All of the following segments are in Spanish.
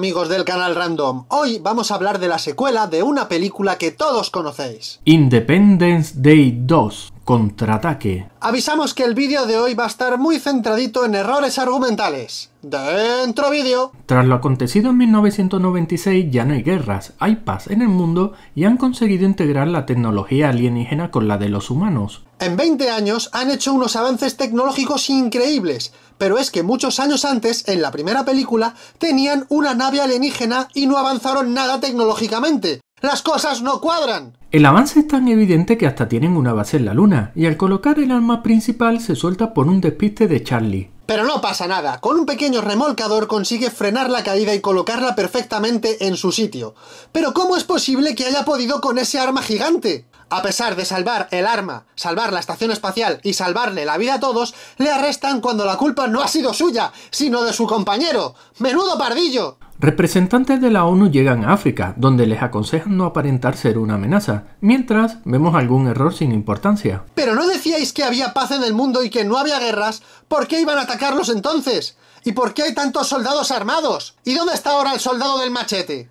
amigos del canal Random. Hoy vamos a hablar de la secuela de una película que todos conocéis. Independence Day 2, contraataque. Avisamos que el vídeo de hoy va a estar muy centradito en errores argumentales. ¡Dentro vídeo! Tras lo acontecido en 1996 ya no hay guerras, hay paz en el mundo y han conseguido integrar la tecnología alienígena con la de los humanos. En 20 años han hecho unos avances tecnológicos increíbles, pero es que muchos años antes, en la primera película, tenían una nave alienígena y no avanzaron nada tecnológicamente. Las cosas no cuadran. El avance es tan evidente que hasta tienen una base en la luna, y al colocar el arma principal se suelta por un despiste de Charlie. Pero no pasa nada, con un pequeño remolcador consigue frenar la caída y colocarla perfectamente en su sitio. Pero ¿cómo es posible que haya podido con ese arma gigante? a pesar de salvar el arma, salvar la estación espacial y salvarle la vida a todos, le arrestan cuando la culpa no ha sido suya, sino de su compañero. ¡Menudo pardillo! Representantes de la ONU llegan a África, donde les aconsejan no aparentar ser una amenaza, mientras vemos algún error sin importancia. Pero no decíais que había paz en el mundo y que no había guerras, ¿por qué iban a atacarlos entonces? ¿Y por qué hay tantos soldados armados? ¿Y dónde está ahora el soldado del machete?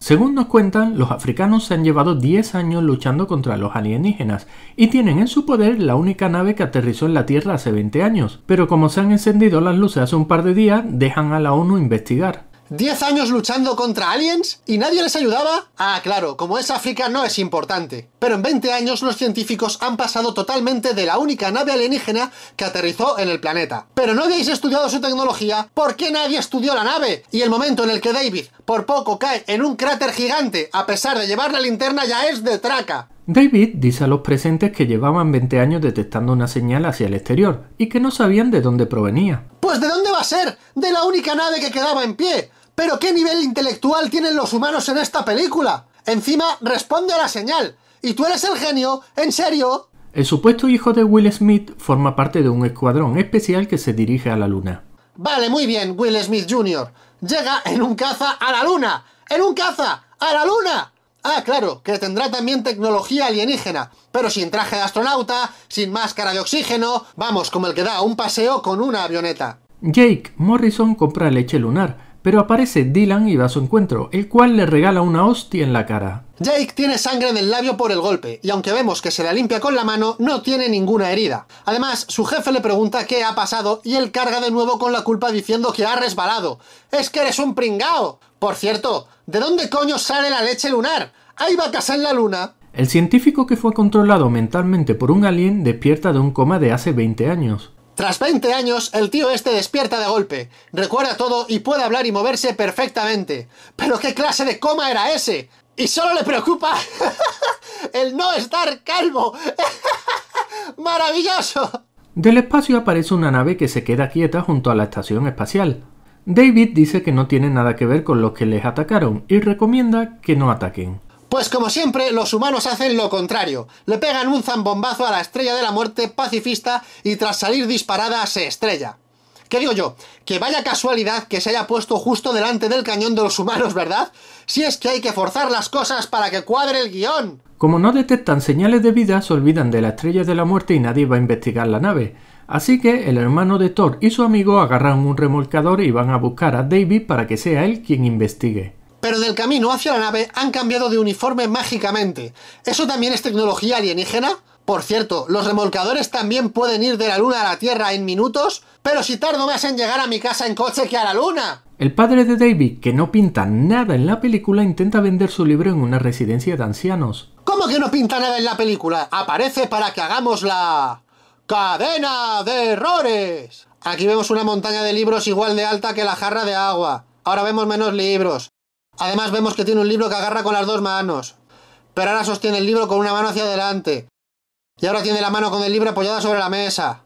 Según nos cuentan, los africanos se han llevado 10 años luchando contra los alienígenas y tienen en su poder la única nave que aterrizó en la Tierra hace 20 años, pero como se han encendido las luces hace un par de días, dejan a la ONU investigar. 10 años luchando contra aliens y nadie les ayudaba. Ah, claro, como es África no es importante. Pero en 20 años los científicos han pasado totalmente de la única nave alienígena que aterrizó en el planeta. Pero no habéis estudiado su tecnología, ¿por qué nadie estudió la nave? Y el momento en el que David por poco cae en un cráter gigante, a pesar de llevar la linterna, ya es de traca. David dice a los presentes que llevaban 20 años detectando una señal hacia el exterior y que no sabían de dónde provenía. Pues de dónde va a ser, de la única nave que quedaba en pie. Pero qué nivel intelectual tienen los humanos en esta película. Encima, responde a la señal. ¿Y tú eres el genio? ¿En serio? El supuesto hijo de Will Smith forma parte de un escuadrón especial que se dirige a la Luna. Vale, muy bien, Will Smith Jr. Llega en un caza a la Luna. ¡En un caza! ¡A la Luna! Ah, claro, que tendrá también tecnología alienígena, pero sin traje de astronauta, sin máscara de oxígeno, vamos, como el que da un paseo con una avioneta. Jake Morrison compra leche lunar, pero aparece Dylan y va a su encuentro, el cual le regala una hostia en la cara. Jake tiene sangre en el labio por el golpe, y aunque vemos que se la limpia con la mano, no tiene ninguna herida. Además, su jefe le pregunta qué ha pasado y él carga de nuevo con la culpa diciendo que ha resbalado. ¡Es que eres un pringao! Por cierto, ¿de dónde coño sale la leche lunar? ¡Hay vacas en la luna! El científico que fue controlado mentalmente por un alien despierta de un coma de hace 20 años. Tras 20 años, el tío este despierta de golpe, recuerda todo y puede hablar y moverse perfectamente. Pero ¿qué clase de coma era ese? Y solo le preocupa el no estar calvo. ¡Maravilloso! Del espacio aparece una nave que se queda quieta junto a la estación espacial. David dice que no tiene nada que ver con los que les atacaron y recomienda que no ataquen. Pues como siempre, los humanos hacen lo contrario. Le pegan un zambombazo a la estrella de la muerte pacifista y tras salir disparada se estrella. ¿Qué digo yo? Que vaya casualidad que se haya puesto justo delante del cañón de los humanos, ¿verdad? Si es que hay que forzar las cosas para que cuadre el guión. Como no detectan señales de vida, se olvidan de la estrella de la muerte y nadie va a investigar la nave. Así que el hermano de Thor y su amigo agarran un remolcador y van a buscar a David para que sea él quien investigue pero del camino hacia la nave han cambiado de uniforme mágicamente. ¿Eso también es tecnología alienígena? Por cierto, los remolcadores también pueden ir de la Luna a la Tierra en minutos, pero si tardo me hacen llegar a mi casa en coche que a la Luna. El padre de David, que no pinta nada en la película, intenta vender su libro en una residencia de ancianos. ¿Cómo que no pinta nada en la película? Aparece para que hagamos la... cadena de errores. Aquí vemos una montaña de libros igual de alta que la jarra de agua. Ahora vemos menos libros. Además vemos que tiene un libro que agarra con las dos manos, pero ahora sostiene el libro con una mano hacia adelante. Y ahora tiene la mano con el libro apoyada sobre la mesa.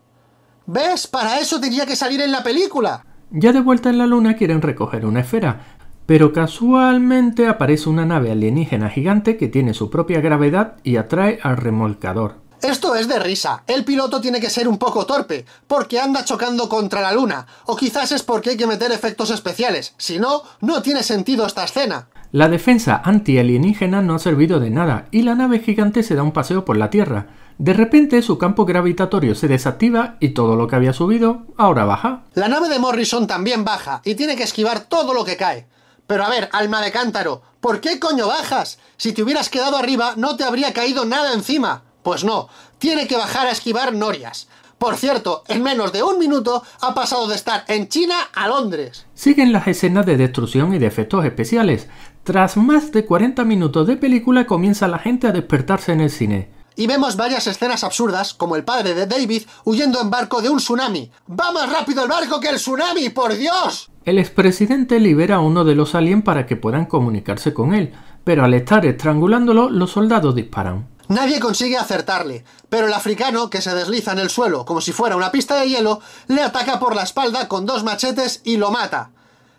¿Ves? Para eso tenía que salir en la película. Ya de vuelta en la luna quieren recoger una esfera, pero casualmente aparece una nave alienígena gigante que tiene su propia gravedad y atrae al remolcador. Esto es de risa. El piloto tiene que ser un poco torpe, porque anda chocando contra la luna. O quizás es porque hay que meter efectos especiales. Si no, no tiene sentido esta escena. La defensa antialienígena no ha servido de nada, y la nave gigante se da un paseo por la Tierra. De repente su campo gravitatorio se desactiva y todo lo que había subido ahora baja. La nave de Morrison también baja y tiene que esquivar todo lo que cae. Pero a ver, alma de cántaro, ¿por qué coño bajas? Si te hubieras quedado arriba no te habría caído nada encima. Pues no, tiene que bajar a esquivar norias. Por cierto, en menos de un minuto ha pasado de estar en China a Londres. Siguen las escenas de destrucción y de efectos especiales. Tras más de 40 minutos de película comienza la gente a despertarse en el cine. Y vemos varias escenas absurdas, como el padre de David huyendo en barco de un tsunami. ¡Va más rápido el barco que el tsunami, por Dios! El expresidente libera a uno de los aliens para que puedan comunicarse con él, pero al estar estrangulándolo, los soldados disparan. Nadie consigue acertarle, pero el africano, que se desliza en el suelo como si fuera una pista de hielo, le ataca por la espalda con dos machetes y lo mata.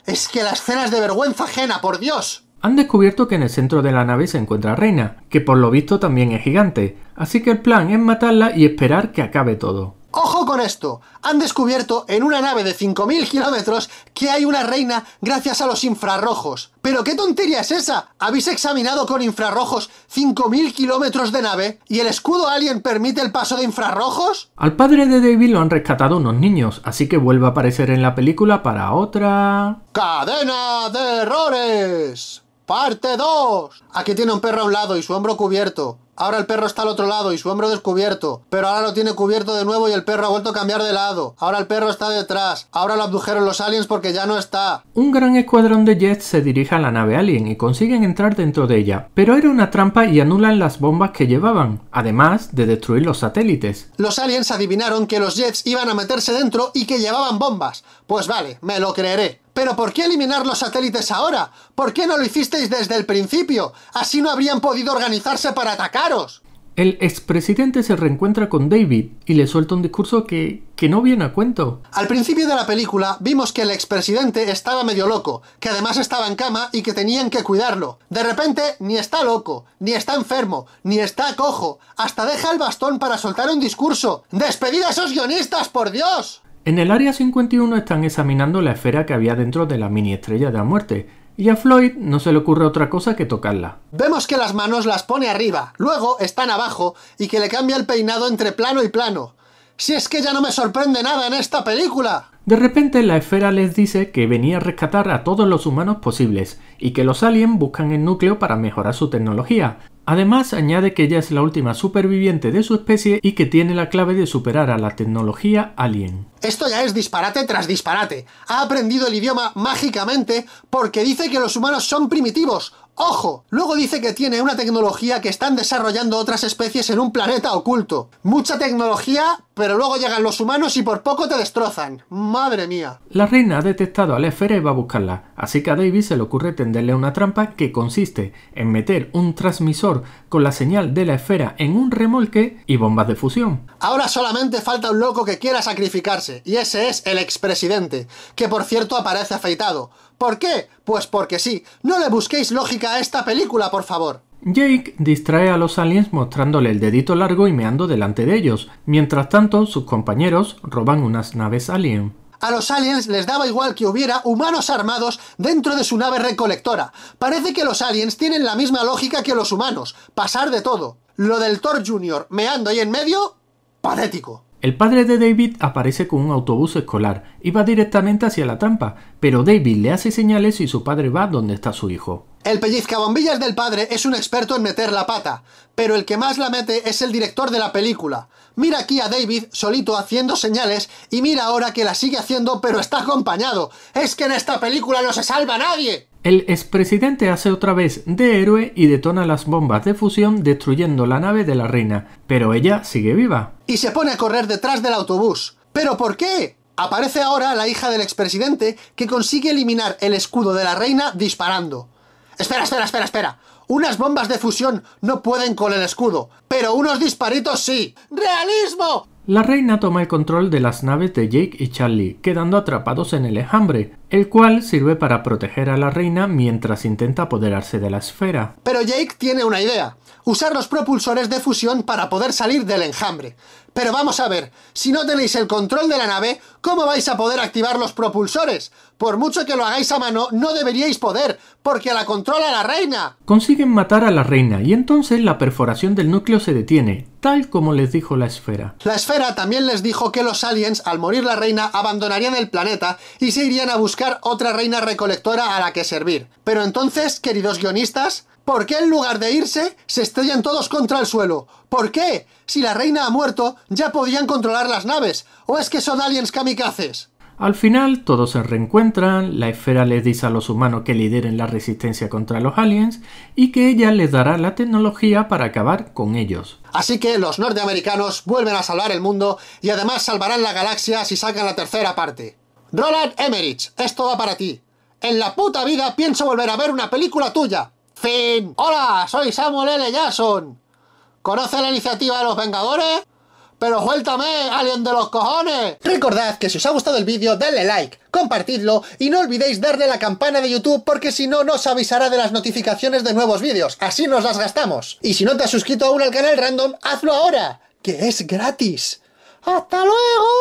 Es que la escena es de vergüenza ajena, por Dios. Han descubierto que en el centro de la nave se encuentra Reina, que por lo visto también es gigante, así que el plan es matarla y esperar que acabe todo. Ojo con esto, han descubierto en una nave de 5.000 kilómetros que hay una reina gracias a los infrarrojos. ¿Pero qué tontería es esa? ¿Habéis examinado con infrarrojos 5.000 kilómetros de nave y el escudo alien permite el paso de infrarrojos? Al padre de David lo han rescatado unos niños, así que vuelve a aparecer en la película para otra... ¡Cadena de errores! Parte 2. Aquí tiene un perro a un lado y su hombro cubierto. Ahora el perro está al otro lado y su hombro descubierto, pero ahora lo tiene cubierto de nuevo y el perro ha vuelto a cambiar de lado. Ahora el perro está detrás, ahora lo abdujeron los aliens porque ya no está. Un gran escuadrón de jets se dirige a la nave alien y consiguen entrar dentro de ella, pero era una trampa y anulan las bombas que llevaban, además de destruir los satélites. Los aliens adivinaron que los jets iban a meterse dentro y que llevaban bombas. Pues vale, me lo creeré. ¿Pero por qué eliminar los satélites ahora? ¿Por qué no lo hicisteis desde el principio? Así no habrían podido organizarse para atacaros. El expresidente se reencuentra con David y le suelta un discurso que, que no viene a cuento. Al principio de la película vimos que el expresidente estaba medio loco, que además estaba en cama y que tenían que cuidarlo. De repente, ni está loco, ni está enfermo, ni está cojo, hasta deja el bastón para soltar un discurso. ¡Despedid a esos guionistas, por Dios! En el Área 51 están examinando la esfera que había dentro de la mini estrella de la muerte, y a Floyd no se le ocurre otra cosa que tocarla. Vemos que las manos las pone arriba, luego están abajo, y que le cambia el peinado entre plano y plano. Si es que ya no me sorprende nada en esta película. De repente la esfera les dice que venía a rescatar a todos los humanos posibles y que los aliens buscan el núcleo para mejorar su tecnología, Además, añade que ella es la última superviviente de su especie y que tiene la clave de superar a la tecnología alien. Esto ya es disparate tras disparate. Ha aprendido el idioma mágicamente porque dice que los humanos son primitivos. ¡Ojo! Luego dice que tiene una tecnología que están desarrollando otras especies en un planeta oculto. Mucha tecnología, pero luego llegan los humanos y por poco te destrozan. ¡Madre mía! La reina ha detectado a la esfera y va a buscarla. Así que a Davis se le ocurre tenderle una trampa que consiste en meter un transmisor con la señal de la esfera en un remolque y bombas de fusión. Ahora solamente falta un loco que quiera sacrificarse, y ese es el expresidente, que por cierto aparece afeitado. ¿Por qué? Pues porque sí. No le busquéis lógica a esta película, por favor. Jake distrae a los aliens mostrándole el dedito largo y meando delante de ellos. Mientras tanto, sus compañeros roban unas naves alien. A los aliens les daba igual que hubiera humanos armados dentro de su nave recolectora. Parece que los aliens tienen la misma lógica que los humanos, pasar de todo. Lo del Thor Jr. meando ahí en medio, patético. El padre de David aparece con un autobús escolar y va directamente hacia la trampa, pero David le hace señales y su padre va donde está su hijo. El pellizcabombillas del padre es un experto en meter la pata, pero el que más la mete es el director de la película. Mira aquí a David solito haciendo señales y mira ahora que la sigue haciendo pero está acompañado. Es que en esta película no se salva nadie. El expresidente hace otra vez de héroe y detona las bombas de fusión destruyendo la nave de la reina, pero ella sigue viva. Y se pone a correr detrás del autobús. ¿Pero por qué? Aparece ahora la hija del expresidente que consigue eliminar el escudo de la reina disparando. Espera, espera, espera, espera. Unas bombas de fusión no pueden con el escudo, pero unos disparitos sí. ¡Realismo! La reina toma el control de las naves de Jake y Charlie, quedando atrapados en el enjambre, el cual sirve para proteger a la reina mientras intenta apoderarse de la esfera. Pero Jake tiene una idea, usar los propulsores de fusión para poder salir del enjambre. Pero vamos a ver, si no tenéis el control de la nave, ¿cómo vais a poder activar los propulsores? Por mucho que lo hagáis a mano, no deberíais poder, porque la controla la reina. Consiguen matar a la reina y entonces la perforación del núcleo se detiene, tal como les dijo la esfera. La esfera también les dijo que los aliens, al morir la reina, abandonarían el planeta y se irían a buscar otra reina recolectora a la que servir. Pero entonces, queridos guionistas, ¿Por qué en lugar de irse se estrellan todos contra el suelo? ¿Por qué? Si la reina ha muerto, ya podían controlar las naves. ¿O es que son aliens kamikazes? Al final, todos se reencuentran, la esfera les dice a los humanos que lideren la resistencia contra los aliens y que ella les dará la tecnología para acabar con ellos. Así que los norteamericanos vuelven a salvar el mundo y además salvarán la galaxia si sacan la tercera parte. Roland Emmerich, esto va para ti. En la puta vida pienso volver a ver una película tuya. Hola, soy Samuel L. Jason. ¿Conoce la iniciativa de los Vengadores? ¡Pero suéltame, alien de los cojones! Recordad que si os ha gustado el vídeo, dadle like, compartidlo y no olvidéis darle la campana de YouTube porque si no, nos avisará de las notificaciones de nuevos vídeos. Así nos las gastamos. Y si no te has suscrito aún al canal random, hazlo ahora, que es gratis. ¡Hasta luego!